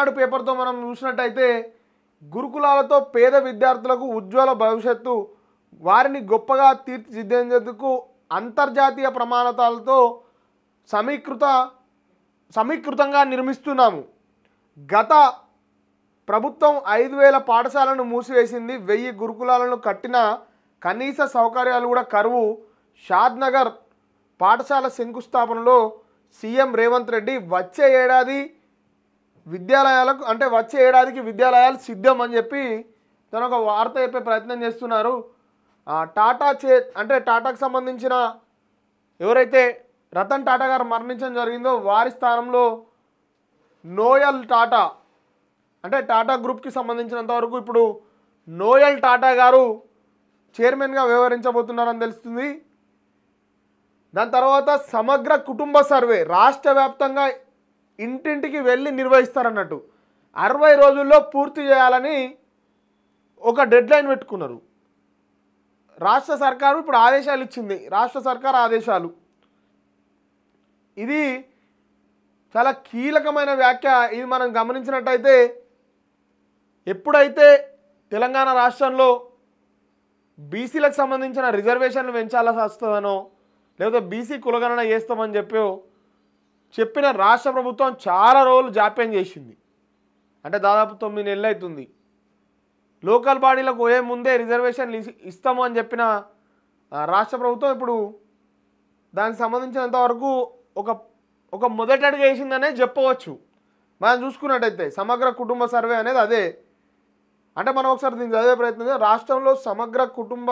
ఈనాడు పేపర్తో మనం చూసినట్టయితే గురుకులాలతో పేద విద్యార్థులకు ఉజ్వల భవిష్యత్తు వారిని గొప్పగా తీర్చిదిద్దేందుకు అంతర్జాతీయ ప్రమాణతలతో సమీకృత సమీకృతంగా నిర్మిస్తున్నాము గత ప్రభుత్వం ఐదు వేల పాఠశాలను మూసివేసింది వెయ్యి గురుకులాలను కట్టిన కనీస సౌకర్యాలు కూడా కరువు షాద్నగర్ పాఠశాల శంకుస్థాపనలో సీఎం రేవంత్ రెడ్డి వచ్చే ఏడాది విద్యాలయాలకు అంటే వచ్చే ఏడాదికి విద్యాలయాలు సిద్ధం అని చెప్పి తను ఒక వార్త చెప్పే ప్రయత్నం చేస్తున్నారు టాటా చే అంటే టాటాకు సంబంధించిన ఎవరైతే రతన్ టాటా గారు మరణించడం జరిగిందో వారి స్థానంలో నోయల్ టాటా అంటే టాటా గ్రూప్కి సంబంధించినంతవరకు ఇప్పుడు నోయల్ టాటా గారు చైర్మన్గా వ్యవహరించబోతున్నారని తెలుస్తుంది దాని తర్వాత సమగ్ర కుటుంబ సర్వే రాష్ట్ర వ్యాప్తంగా ఇంటింటికి వెళ్ళి నిర్వహిస్తారన్నట్టు అరవై రోజుల్లో పూర్తి చేయాలని ఒక డెడ్లైన్ పెట్టుకున్నారు రాష్ట్ర సర్కారు ఇప్పుడు ఆదేశాలు ఇచ్చింది రాష్ట్ర సర్కార్ ఆదేశాలు ఇది చాలా కీలకమైన వ్యాఖ్య ఇది మనం గమనించినట్టయితే ఎప్పుడైతే తెలంగాణ రాష్ట్రంలో బీసీలకు సంబంధించిన రిజర్వేషన్లు పెంచాల్సి వస్తుందనో లేకపోతే బీసీ కులగణన చేస్తామని చెప్పో చెప్పిన రాష్ట్ర ప్రభుత్వం చాలా రోజులు జాప్యం చేసింది అంటే దాదాపు తొమ్మిది నెలలు అవుతుంది లోకల్ బాడీలకు పోయే ముందే రిజర్వేషన్లు ఇస్తాము అని చెప్పిన రాష్ట్ర ప్రభుత్వం ఇప్పుడు దానికి సంబంధించినంత వరకు ఒక ఒక మొదటి అడుగు వేసిందనే చెప్పవచ్చు మనం చూసుకున్నట్టయితే సమగ్ర కుటుంబ సర్వే అనేది అదే అంటే మనం ఒకసారి దీన్ని చదివే ప్రయత్నం రాష్ట్రంలో సమగ్ర కుటుంబ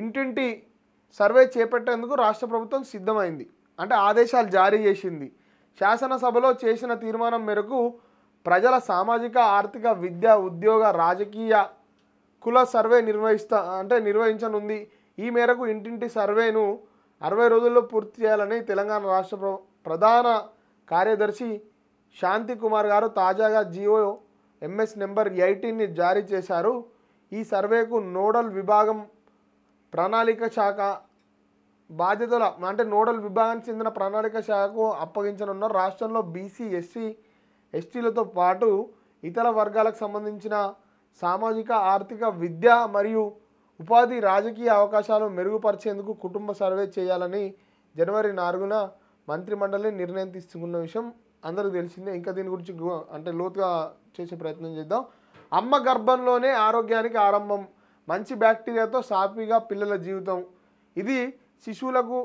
ఇంటింటి సర్వే చేపట్టేందుకు రాష్ట్ర ప్రభుత్వం సిద్ధమైంది అంటే ఆదేశాలు జారీ చేసింది శాసనసభలో చేసిన తీర్మానం మేరకు ప్రజల సామాజిక ఆర్థిక విద్య ఉద్యోగ రాజకీయ కుల సర్వే నిర్వహిస్తా అంటే నిర్వహించనుంది ఈ మేరకు ఇంటింటి సర్వేను అరవై రోజుల్లో పూర్తి చేయాలని తెలంగాణ రాష్ట్ర ప్రధాన కార్యదర్శి శాంతి కుమార్ గారు తాజాగా జియో ఎంఎస్ నెంబర్ ఎయిటీన్ని జారీ చేశారు ఈ సర్వేకు నోడల్ విభాగం ప్రణాళిక శాఖ బాధ్యతల అంటే నోడల్ విభాగానికి చెందిన ప్రణాళిక శాఖకు అప్పగించనున్న రాష్ట్రంలో బీసీ ఎస్సీ ఎస్టీలతో పాటు ఇతర వర్గాలకు సంబంధించిన సామాజిక ఆర్థిక విద్య మరియు ఉపాధి రాజకీయ అవకాశాలు మెరుగుపరిచేందుకు కుటుంబ సర్వే చేయాలని జనవరి నాలుగున మంత్రిమండలి నిర్ణయం తీసుకున్న విషయం అందరికీ తెలిసిందే ఇంకా దీని గురించి అంటే లోతుగా చేసే ప్రయత్నం చేద్దాం అమ్మ గర్భంలోనే ఆరోగ్యానికి ఆరంభం మంచి బ్యాక్టీరియాతో సాఫీగా పిల్లల జీవితం ఇది శిశువులకు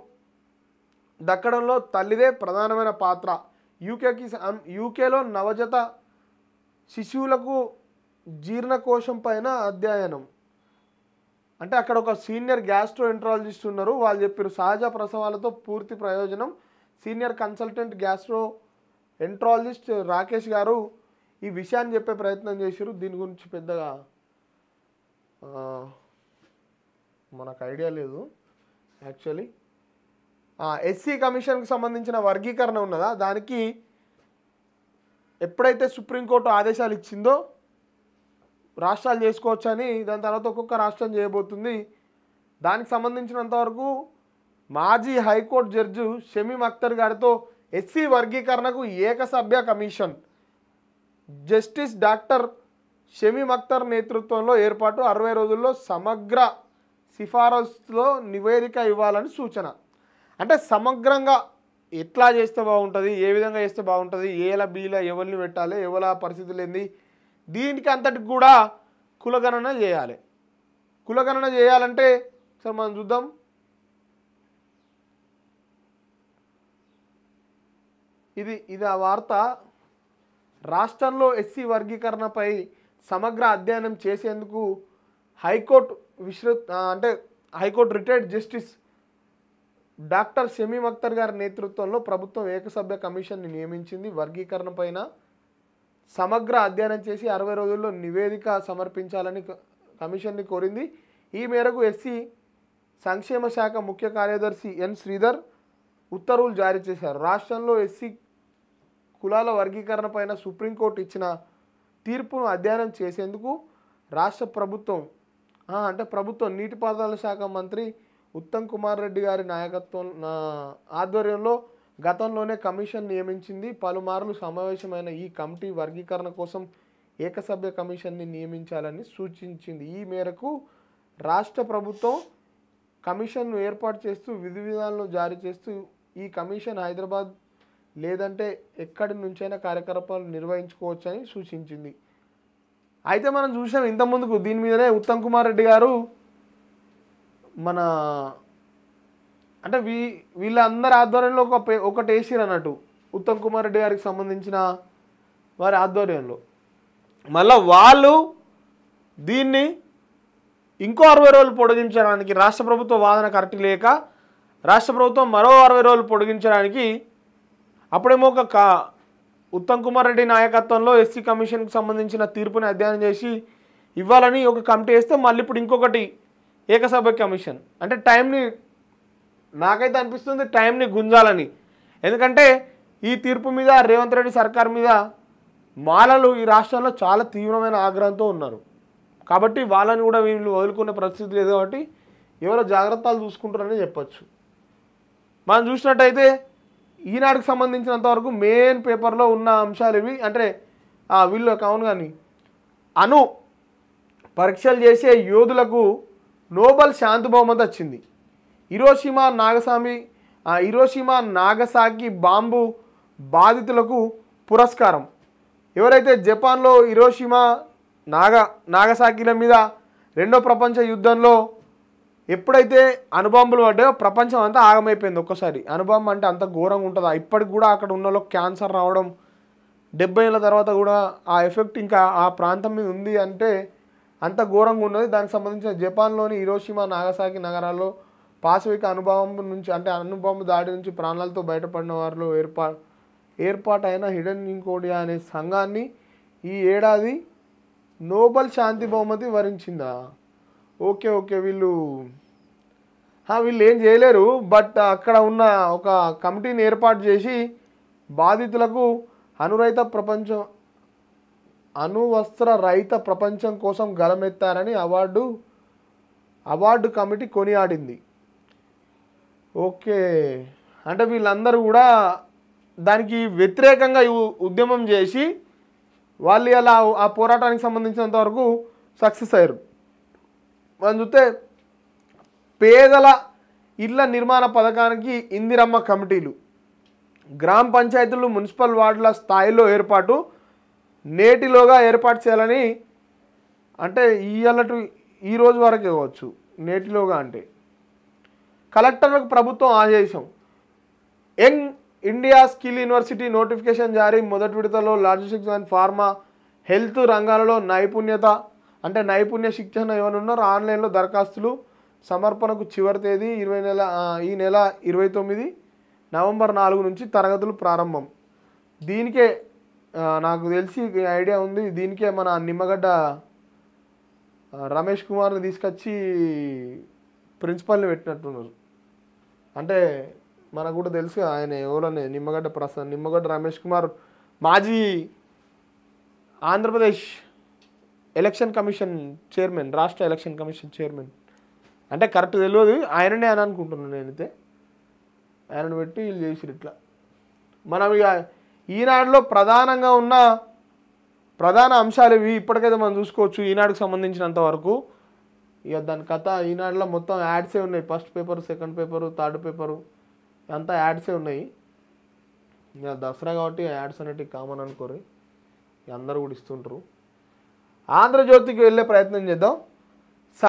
దక్కడంలో తల్లిదే ప్రధానమైన పాత్ర యూకేకి యూకేలో నవజత శిశువులకు జీర్ణకోశం పైన అధ్యయనం అంటే అక్కడ ఒక సీనియర్ ఎంట్రాలజిస్ట్ ఉన్నారు వాళ్ళు చెప్పారు సహజ ప్రసవాలతో పూర్తి ప్రయోజనం senior consultant gastroenterologist Rakesh గారు ఈ విషయాన్ని చెప్పే ప్రయత్నం చేశారు దీని గురించి పెద్దగా మనకు ఐడియా లేదు యాక్చువల్లీ ఎస్సీ కమిషన్కి సంబంధించిన వర్గీకరణ ఉన్నదా దానికి ఎప్పుడైతే సుప్రీంకోర్టు ఆదేశాలు ఇచ్చిందో రాష్ట్రాలు చేసుకోవచ్చని దాని తర్వాత ఒక్కొక్క రాష్ట్రం చేయబోతుంది దానికి సంబంధించినంతవరకు మాజీ హైకోర్టు జడ్జి షమీమ్ అక్తర్ గారితో ఎస్సీ వర్గీకరణకు ఏకసభ్య commission justice doctor Shamim Akhtar నేతృత్వంలో ఏర్పాటు అరవై రోజుల్లో సమగ్ర సిఫారసులో నివేదిక ఇవ్వాలని సూచన అంటే సమగ్రంగా ఎట్లా చేస్తే బాగుంటుంది ఏ విధంగా చేస్తే బాగుంటుంది ఏల బీలా ఎవరిని పెట్టాలి ఎవరి పరిస్థితులు ఏంది దీనికి అంతటికి కూడా కులగణన చేయాలి కులగణన చేయాలంటే సరే మనం చూద్దాం ఇది ఇది ఆ వార్త రాష్ట్రంలో ఎస్సీ వర్గీకరణపై సమగ్ర అధ్యయనం చేసేందుకు హైకోర్టు విశ్రుత్ అంటే high court retired justice doctor Shamim Akhtar గారి నేతృత్వంలో ప్రభుత్వం ఏకసభ్య కమిషన్ని నియమించింది వర్గీకరణ పైన సమగ్ర అధ్యయనం చేసి అరవై రోజుల్లో నివేదిక సమర్పించాలని కమిషన్ని కోరింది ఈ మేరకు ఎస్సీ సంక్షేమ శాఖ ముఖ్య కార్యదర్శి ఎన్ శ్రీధర్ ఉత్తర్వులు జారీ చేశారు రాష్ట్రంలో ఎస్సీ కులాల వర్గీకరణ పైన సుప్రీంకోర్టు ఇచ్చిన తీర్పును అధ్యయనం చేసేందుకు రాష్ట్ర ప్రభుత్వం అంటే ప్రభుత్వం నీటిపారుదల శాఖ మంత్రి ఉత్తమ్ కుమార్ రెడ్డి గారి నాయకత్వం ఆధ్వర్యంలో గతంలోనే కమిషన్ నియమించింది పలుమార్లు సమావేశమైన ఈ కమిటీ వర్గీకరణ కోసం ఏకసభ్య కమిషన్ని నియమించాలని సూచించింది ఈ మేరకు రాష్ట్ర ప్రభుత్వం కమిషన్ను ఏర్పాటు చేస్తూ విధి విధానాలను జారీ చేస్తూ ఈ కమిషన్ హైదరాబాద్ లేదంటే ఎక్కడి నుంచైనా కార్యకలాపాలు నిర్వహించుకోవచ్చని సూచించింది అయితే మనం చూసాం ఇంత ముందుకు దీని మీదనే ఉత్తమ్ కుమార్ రెడ్డి గారు మన అంటే వీ వీళ్ళందరి ఆధ్వర్యంలో ఒక ఒకటి వేసిరు అన్నట్టు ఉత్తమ్ కుమార్ రెడ్డి గారికి సంబంధించిన వారి ఆధ్వర్యంలో మళ్ళా వాళ్ళు దీన్ని ఇంకో అరవై రోజులు పొడిగించడానికి రాష్ట్ర ప్రభుత్వ వాదన కరెక్ట్ లేక రాష్ట్ర ప్రభుత్వం మరో అరవై రోజులు పొడిగించడానికి అప్పుడేమో ఒక ఉత్తమ్ కుమార్ రెడ్డి నాయకత్వంలో ఎస్సీ కమిషన్కు సంబంధించిన తీర్పుని అధ్యయనం చేసి ఇవ్వాలని ఒక కమిటీ వేస్తే మళ్ళీ ఇప్పుడు ఇంకొకటి ఏకసభ కమిషన్ అంటే టైంని నాకైతే అనిపిస్తుంది టైంని గుంజాలని ఎందుకంటే ఈ తీర్పు మీద రేవంత్ రెడ్డి సర్కార్ మీద మాలలు ఈ రాష్ట్రంలో చాలా తీవ్రమైన ఆగ్రహంతో ఉన్నారు కాబట్టి వాళ్ళని కూడా వీళ్ళు వదులుకునే పరిస్థితి లేదు కాబట్టి ఎవరో జాగ్రత్తలు చూసుకుంటారని చెప్పచ్చు మనం చూసినట్టయితే ఈనాడుకు సంబంధించినంత వరకు మెయిన్ పేపర్లో ఉన్న అంశాలు ఇవి అంటే వీళ్ళు కావును కానీ అను పరీక్షలు చేసే యోధులకు నోబెల్ శాంతి బహుమతి వచ్చింది ఇరోషిమా నాగసామి ఇరోషిమా నాగసాకి బాంబు బాధితులకు పురస్కారం ఎవరైతే జపాన్లో ఇరోషిమా నాగ నాగసాకిల మీద రెండో ప్రపంచ యుద్ధంలో ఎప్పుడైతే అనుబాంబులు పడ్డాయో ప్రపంచం అంతా ఆగమైపోయింది ఒక్కసారి అనుబాంబు అంటే అంత ఘోరంగా ఉంటుందా ఇప్పటికి కూడా అక్కడ ఉన్న క్యాన్సర్ రావడం డెబ్బై ఏళ్ళ తర్వాత కూడా ఆ ఎఫెక్ట్ ఇంకా ఆ ప్రాంతం మీద ఉంది అంటే అంత ఘోరంగా ఉన్నది దానికి సంబంధించిన జపాన్లోని ఇరోషిమా నాగసాకి నగరాల్లో పాశవిక అనుభవం నుంచి అంటే అనుభవం దాడి నుంచి ప్రాణాలతో బయటపడిన వారిలో ఏర్పా ఏర్పాటైన హిడెన్ ఇంకోడియా అనే సంఘాన్ని ఈ ఏడాది నోబెల్ శాంతి బహుమతి వరించిందా ఓకే ఓకే వీళ్ళు వీళ్ళు ఏం చేయలేరు బట్ అక్కడ ఉన్న ఒక కమిటీని ఏర్పాటు చేసి బాధితులకు అనురైత ప్రపంచం అణువస్త్ర రహిత ప్రపంచం కోసం గలమెత్తారని అవార్డు అవార్డు కమిటీ కొనియాడింది ఓకే అంటే వీళ్ళందరూ కూడా దానికి వ్యతిరేకంగా ఉద్యమం చేసి వాళ్ళు అలా ఆ పోరాటానికి సంబంధించినంత వరకు సక్సెస్ అయ్యారు అందుతే పేదల ఇళ్ల నిర్మాణ పథకానికి ఇందిరమ్మ కమిటీలు గ్రామ పంచాయతీలు మున్సిపల్ వార్డుల స్థాయిలో ఏర్పాటు నేటిలోగా ఏర్పాటు చేయాలని అంటే ఇయ్యాలటు ఈ రోజు వరకు ఇవ్వచ్చు నేటిలోగా అంటే కలెక్టర్లకు ప్రభుత్వం ఆదేశం young India skill university notification జారీ మొదటి విడతలో లాజిస్టిక్స్ అండ్ ఫార్మా హెల్త్ రంగాలలో నైపుణ్యత అంటే నైపుణ్య శిక్షణ ఏమైనా ఉన్నారో ఆన్లైన్లో దరఖాస్తులు సమర్పణకు చివరి తేదీ ఇరవై నెల ఈ నెల ఇరవై తొమ్మిది నవంబర్ నాలుగు నుంచి తరగతులు ప్రారంభం దీనికే నాకు తెలిసి ఐడియా ఉంది దీనికే మన నిమ్మగడ్డ రమేష్ కుమార్ని తీసుకొచ్చి ప్రిన్సిపల్ని పెట్టినట్టున్నారు అంటే మనకు కూడా తెలుసు ఆయన ఎవరని నిమ్మగడ్డ ప్రసాద్ నిమ్మగడ్డ రమేష్ కుమార్ మాజీ ఆంధ్రప్రదేశ్ ఎలక్షన్ కమిషన్ చైర్మన్ రాష్ట్ర ఎలక్షన్ కమిషన్ చైర్మన్ అంటే కరెక్ట్ తెలియదు ఆయననే అని అనుకుంటున్నాను నేనైతే ఆయనను పెట్టి వీళ్ళు చేసిరు ఇట్లా మనం ఇక ఈనాడులో ప్రధానంగా ఉన్న ప్రధాన అంశాలు ఇవి ఇప్పటికైతే మనం చూసుకోవచ్చు ఈనాడుకు సంబంధించినంత వరకు ఇక దాని కథ ఈనాడులో మొత్తం యాడ్సే ఉన్నాయి first paper second paper third paper అంతా యాడ్సే ఉన్నాయి ఇక దసరా కాబట్టి యాడ్స్ అనేటివి కామన్ అనుకోరు అందరు కూడా ఇస్తుంటారు ఆంధ్రజ్యోతికి వెళ్ళే ప్రయత్నం చేద్దాం